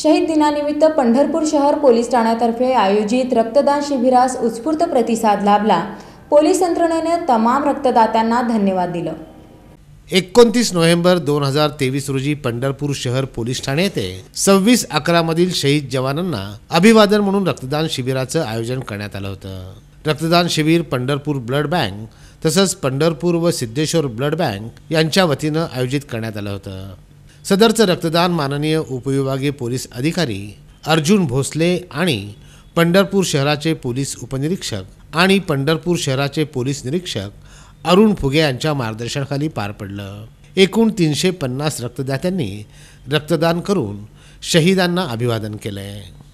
शहीद दिनानिमित्त पंढरपूर शहर पोलीस ठाण्यातर्फे आयोजित रक्तदान शिबिरास उत्स्फूर्त प्रतिसाद लाभला पोलीस यंत्रणेने तमाम रक्तदात्यांना धन्यवाद दिलं एकोणतीस नोव्हेंबर दोन हजार तेवीस रोजी पंढरपूर शहर पोलीस ठाणे येथे सव्वीस अकरा मधील शहीद जवानांना अभिवादन म्हणून रक्तदान शिबिराचं आयोजन करण्यात आलं होतं रक्तदान शिबिर पंढरपूर ब्लड बँक तसंच पंढरपूर व सिद्धेश्वर ब्लड बँक यांच्या वतीनं आयोजित करण्यात आलं होतं सदरचं रक्तदान माननीय उपविभागीय पोलीस अधिकारी अर्जुन भोसले आणि पंढरपूर शहराचे पोलीस उपनिरीक्षक आणि पंढरपूर शहराचे पोलीस निरीक्षक अरुण फुगे यांच्या मार्गदर्शनाखाली पार पडलं एकूण तीनशे पन्नास रक्तदात्यांनी रक्तदान करून शहीदांना अभिवादन केलं